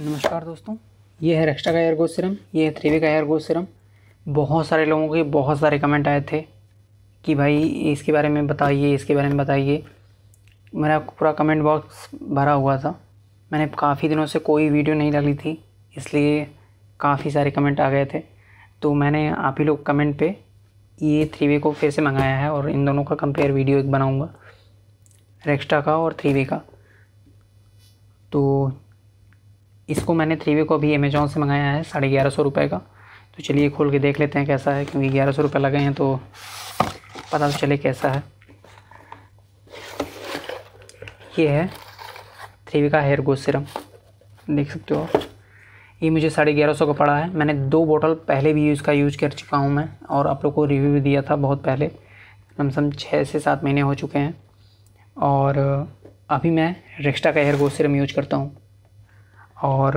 नमस्कार दोस्तों ये है रेक्स्टा का एयर गो सिरम ये है थ्रीवी का एयर गो सिरम बहुत सारे लोगों के बहुत सारे कमेंट आए थे कि भाई इसके बारे में बताइए इसके बारे में बताइए मेरा पूरा कमेंट बॉक्स भरा हुआ था मैंने काफ़ी दिनों से कोई वीडियो नहीं डाली थी इसलिए काफ़ी सारे कमेंट आ गए थे तो मैंने आप ही लोग कमेंट पे ये थ्री वे को फिर से मंगाया है और इन दोनों का कंपेयर वीडियो एक बनाऊँगा रेक्स्टा का और थ्री वे का तो इसको मैंने थ्री वे को अभी अमेजोन से मंगाया है साढ़े ग्यारह सौ रुपये का तो चलिए खोल के देख लेते हैं कैसा है क्योंकि ग्यारह सौ रुपये लगे हैं तो पता तो चले कैसा है ये है थ्री वे का हेयर ग्रोथ सिरम देख सकते हो आप ये मुझे साढ़े ग्यारह सौ का पड़ा है मैंने दो बोतल पहले भी इसका यूज़ कर चुका हूँ मैं और आप लोग को रिव्यू भी दिया था बहुत पहले कम से कम छः से सात महीने हो चुके हैं और अभी मैं रिक्शा का हेयर ग्रोथ सिरम यूज करता हूँ और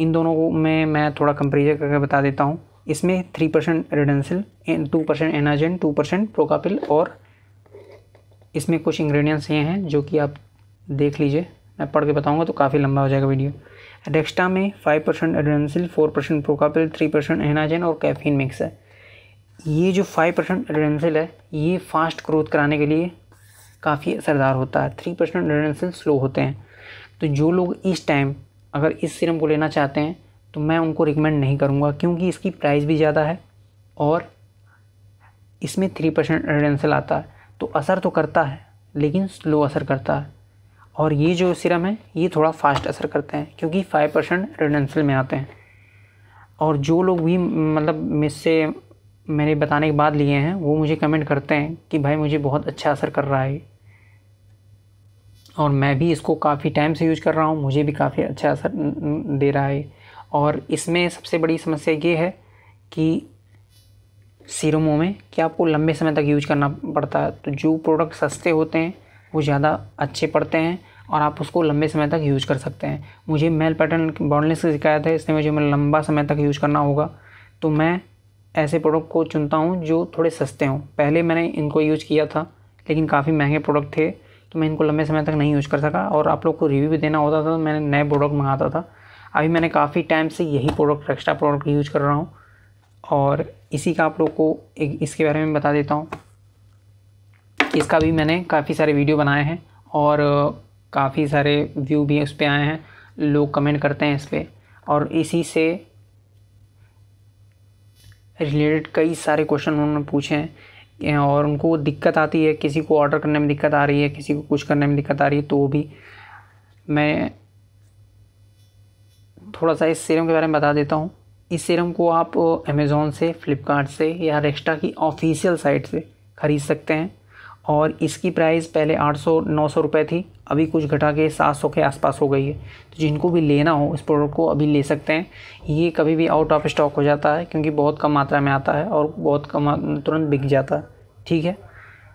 इन दोनों में मैं थोड़ा कंपेरिजन करके बता देता हूँ इसमें three percent redensyl two percent anagen two percent procapil और इसमें कुछ इंग्रेडिएंट्स ये हैं जो कि आप देख लीजिए मैं पढ़ के बताऊँगा तो काफ़ी लंबा हो जाएगा वीडियो डेक्स्टा में five percent redensyl four percent procapil three percent anagen और कैफीन मिक्स है ये जो फाइव परसेंट एडेंसिल है ये फास्ट ग्रोथ कराने के लिए काफ़ी असरदार होता है थ्री परसेंट एडेंसिल स्लो होते हैं तो जो लोग इस टाइम अगर इस सीरम को लेना चाहते हैं तो मैं उनको रिकमेंड नहीं करूँगा क्योंकि इसकी प्राइस भी ज़्यादा है और इसमें थ्री परसेंट रेडेंसल आता है तो असर तो करता है लेकिन स्लो असर करता है और ये जो सिरम है ये थोड़ा फास्ट असर करते हैं क्योंकि फाइव परसेंट रेडेंसल में आते हैं और जो लोग भी मतलब मुझसे मेरे बताने के बाद लिए हैं वो मुझे कमेंट करते हैं कि भाई मुझे बहुत अच्छा असर कर रहा है और मैं भी इसको काफ़ी टाइम से यूज कर रहा हूँ मुझे भी काफ़ी अच्छा असर दे रहा है और इसमें सबसे बड़ी समस्या ये है कि सीरमों में क्या आपको लंबे समय तक यूज करना पड़ता है तो जो प्रोडक्ट सस्ते होते हैं वो ज़्यादा अच्छे पड़ते हैं और आप उसको लंबे समय तक यूज कर सकते हैं मुझे मेल पैटर्न बॉन्डलेस की शिकायत है इसलिए मुझे लंबा समय तक यूज करना होगा तो मैं ऐसे प्रोडक्ट को चुनता हूँ जो थोड़े सस्ते हों पहले मैंने इनको यूज किया था लेकिन काफ़ी महंगे प्रोडक्ट थे तो मैं इनको लंबे समय तक नहीं यूज़ कर सका और आप लोग को रिव्यू भी देना होता था तो मैंने नए प्रोडक्ट मंगाता था अभी मैंने काफ़ी टाइम से यही प्रोडक्ट एक्स्ट्रा प्रोडक्ट यूज कर रहा हूँ और इसी का आप लोग को एक इसके बारे में बता देता हूँ इसका भी मैंने काफ़ी सारे वीडियो बनाए हैं और काफ़ी सारे व्यू भी उस पर आए हैं लोग कमेंट करते हैं इस पर और इसी से रिलेटेड कई सारे क्वेश्चन उन्होंने पूछे हैं और उनको दिक्कत आती है किसी को ऑर्डर करने में दिक्कत आ रही है किसी को कुछ करने में दिक्कत आ रही है तो भी मैं थोड़ा सा इस सीरम के बारे में बता देता हूँ इस सीरम को आप अमेज़ोन से फ्लिपकार्ट से या रेस्टा की ऑफिशियल साइट से ख़रीद सकते हैं और इसकी प्राइस पहले 800 900 रुपए थी अभी कुछ घटा के 700 के आसपास हो गई है तो जिनको भी लेना हो इस प्रोडक्ट को अभी ले सकते हैं ये कभी भी आउट ऑफ स्टॉक हो जाता है क्योंकि बहुत कम मात्रा में आता है और बहुत कम तुरंत बिक जाता है ठीक है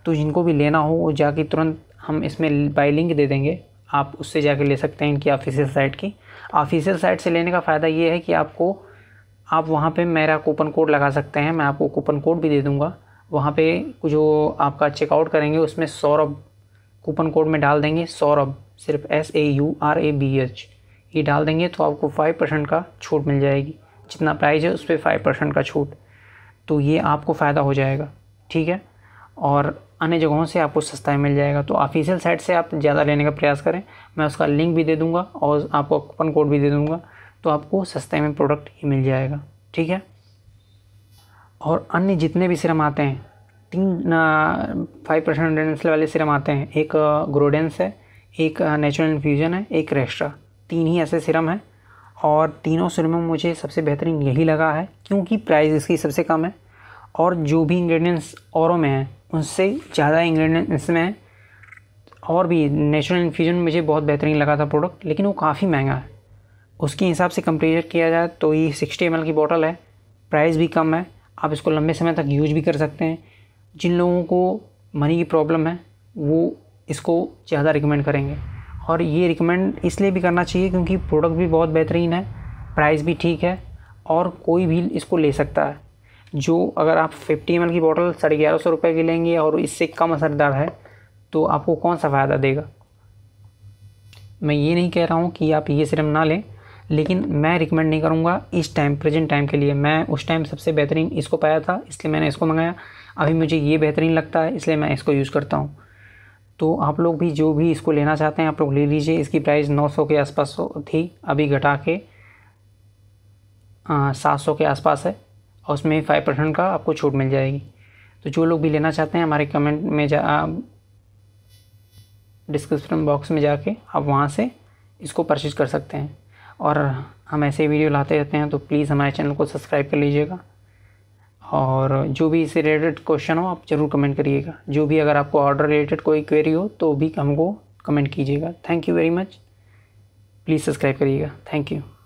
तो जिनको भी लेना हो वो जाके तुरंत हम इसमें बाई लिंक दे देंगे आप उससे जाके ले सकते हैं इनकी ऑफिशियल साइट की ऑफिशियल साइट से लेने का फ़ायदा ये है कि आपको आप वहाँ पे मेरा कूपन कोड लगा सकते हैं मैं आपको कूपन कोड भी दे दूँगा वहाँ पे जो आपका चेकआउट करेंगे उसमें सौरभ कूपन कोड में डाल देंगे सौरभ सिर्फ S A U R A B H ये डाल देंगे तो आपको फाइव परसेंट का छूट मिल जाएगी जितना प्राइस है उस पर फाइव परसेंट का छूट तो ये आपको फ़ायदा हो जाएगा ठीक है और अन्य जगहों से आपको सस्ता मिल जाएगा तो ऑफिशियल साइट से आप ज़्यादा लेने का प्रयास करें मैं उसका लिंक भी दे दूँगा और आपको कूपन कोड भी दे दूँगा तो आपको सस्ते में प्रोडक्ट ही मिल जाएगा ठीक है और अन्य जितने भी सिरम आते हैं तीन फाइव परसेंट हंड्रेडेंस वाले सिरम आते हैं एक ग्रोडेंस है एक नेचुरल इन्फ्यूजन है एक रेस्ट्रा तीन ही ऐसे सिरम हैं और तीनों सिरम में मुझे सबसे बेहतरीन यही लगा है क्योंकि प्राइस इसकी सबसे कम है और जो भी इंग्रेडिएंट्स औरों में हैं उनसे ज़्यादा इंग्रेडिएंट्स इसमें हैं और भी नेचुरल इन्फ्यूजन मुझे बहुत बेहतरीन लगा था प्रोडक्ट लेकिन वो काफ़ी महंगा है उसके हिसाब से कंपेयर किया जाए तो ये सिक्सटी एम की बॉटल है प्राइस भी कम है आप इसको लंबे समय तक यूज भी कर सकते हैं जिन लोगों को मनी की प्रॉब्लम है वो इसको ज़्यादा रिकमेंड करेंगे और ये रिकमेंड इसलिए भी करना चाहिए क्योंकि प्रोडक्ट भी बहुत बेहतरीन है प्राइस भी ठीक है और कोई भी इसको ले सकता है जो अगर आप फिफ्टी एम की बॉटल साढ़े ग्यारह सौ रुपये की लेंगे और इससे कम असरदार है तो आपको कौन सा फ़ायदा देगा मैं ये नहीं कह रहा हूँ कि आप ये सिरम ना लें लेकिन मैं रिकमेंड नहीं करूँगा इस टाइम प्रेजेंट टाइम के लिए मैं उस टाइम सबसे बेहतरीन इसको पाया था इसलिए मैंने इसको मंगाया अभी मुझे ये बेहतरीन लगता है इसलिए मैं इसको यूज़ करता हूँ तो आप लोग भी जो भी इसको लेना चाहते हैं आप लोग ले लीजिए इसकी प्राइस 900 के आसपास थी अभी घटा के सात सौ के आसपास है और उसमें फाइव परसेंट का आपको छूट मिल जाएगी तो जो लोग भी लेना चाहते हैं हमारे कमेंट में जा डिस्क्रिप्शन बॉक्स में जाके आप वहाँ से इसको परचेज कर सकते हैं और हम ऐसे वीडियो लाते रहते हैं तो प्लीज़ हमारे चैनल को सब्सक्राइब कर लीजिएगा और जो भी इससे रिलेटेड क्वेश्चन हो आप ज़रूर कमेंट करिएगा जो भी अगर आपको ऑर्डर रिलेटेड कोई क्वेरी हो तो भी हमको कमेंट कीजिएगा thank you very much please subscribe करिएगा थैंक यू